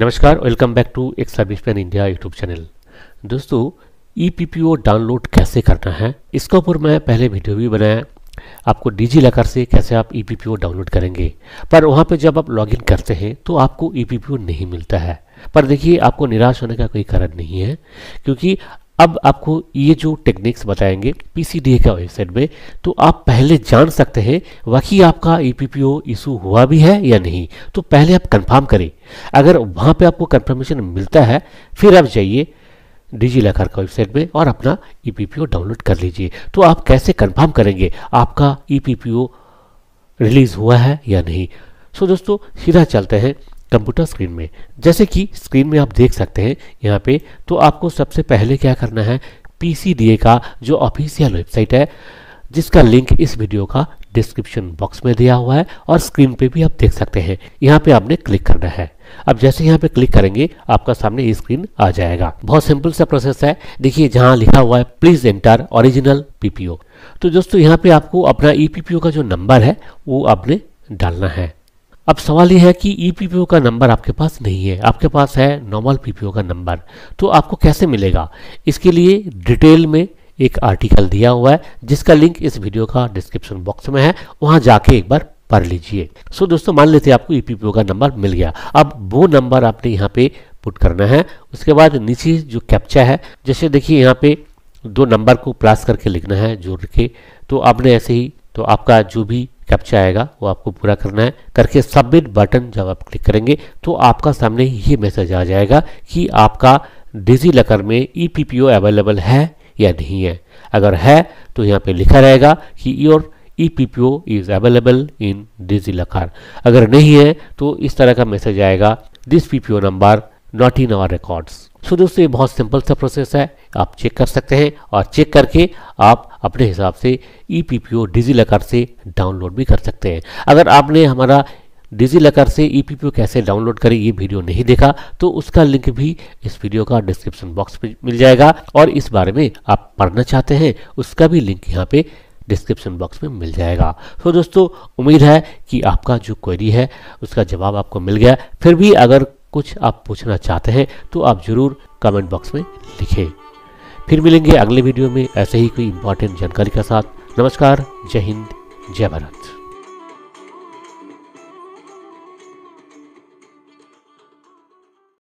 नमस्कार welcome back to एक serviceman India YouTube channel दोस्तों ई e डाउनलोड कैसे करना है इसके ऊपर मैं पहले वीडियो भी बनाया आपको डिजी लॉकर से कैसे आप ई e डाउनलोड करेंगे पर वहाँ पे जब आप लॉगिन करते हैं तो आपको ई e नहीं मिलता है पर देखिए आपको निराश होने का कोई कारण नहीं है क्योंकि अब आपको ये जो टेक्निक्स बताएंगे पीसीडीए का वेबसाइट में तो आप पहले जान सकते हैं वाकई आपका ईपीपीओ इशू हुआ भी है या नहीं तो पहले आप कंफर्म करें अगर वहाँ पे आपको कंफर्मेशन मिलता है फिर आप जाइए डिजी लॉकर का वेबसाइट में और अपना ईपीपीओ डाउनलोड कर लीजिए तो आप कैसे कन्फर्म करेंगे आपका ई रिलीज़ हुआ है या नहीं सो दोस्तों सीधा चलते हैं कंप्यूटर स्क्रीन में जैसे कि स्क्रीन में आप देख सकते हैं यहाँ पे तो आपको सबसे पहले क्या करना है पीसीडीए का जो ऑफिशियल वेबसाइट है जिसका लिंक इस वीडियो का डिस्क्रिप्शन बॉक्स में दिया हुआ है और स्क्रीन पे भी आप देख सकते हैं यहाँ पे आपने क्लिक करना है अब जैसे यहाँ पे क्लिक करेंगे आपका सामने स्क्रीन आ जाएगा बहुत सिंपल सा प्रोसेस है देखिए जहाँ लिखा हुआ है प्लीज एंटर ओरिजिनल पीपीओ तो दोस्तों यहाँ पे आपको अपना ई का जो नंबर है वो आपने डालना है अब सवाल यह है कि ई e का नंबर आपके पास नहीं है आपके पास है नॉर्मल पी का नंबर तो आपको कैसे मिलेगा इसके लिए डिटेल में एक आर्टिकल दिया हुआ है जिसका लिंक इस वीडियो का डिस्क्रिप्शन बॉक्स में है वहां जाके एक बार पढ़ लीजिए सो दोस्तों मान लेते हैं आपको ई e का नंबर मिल गया अब वो नंबर आपने यहाँ पे पुट करना है उसके बाद नीचे जो कैप्चा है जैसे देखिए यहाँ पे दो नंबर को प्लास करके लिखना है जोड़ के तो आपने ऐसे ही तो आपका जो भी कैप्चा आएगा वो आपको पूरा करना है करके सबमिट बटन जब आप क्लिक करेंगे तो आपका सामने ये मैसेज आ जाएगा कि आपका डिजी लकर में ई e अवेलेबल है या नहीं है अगर है तो यहाँ पे लिखा रहेगा कि your E P P O is available in DigiLocker अगर नहीं है तो इस तरह का मैसेज आएगा this P P O number not in our records so दोस्तों ये बहुत सिंपल सा प्रोसेस है आप चेक कर सकते हैं और चेक करके आप अपने हिसाब से ई पी पी ओ डिजी लकर से डाउनलोड भी कर सकते हैं अगर आपने हमारा डिजी लकर से ई पी पी ओ कैसे डाउनलोड करें ये वीडियो नहीं देखा तो उसका लिंक भी इस वीडियो का डिस्क्रिप्शन बॉक्स में मिल जाएगा और इस बारे में आप पढ़ना चाहते हैं उसका भी लिंक यहाँ पे डिस्क्रिप्शन बॉक्स में मिल जाएगा तो दोस्तों उम्मीद है कि आपका जो क्वेरी है उसका जवाब आपको मिल गया फिर भी अगर कुछ आप पूछना चाहते हैं तो आप ज़रूर कमेंट बॉक्स में लिखें फिर मिलेंगे अगले वीडियो में ऐसे ही कोई इंपॉर्टेंट जानकारी के साथ नमस्कार जय हिंद जय भारत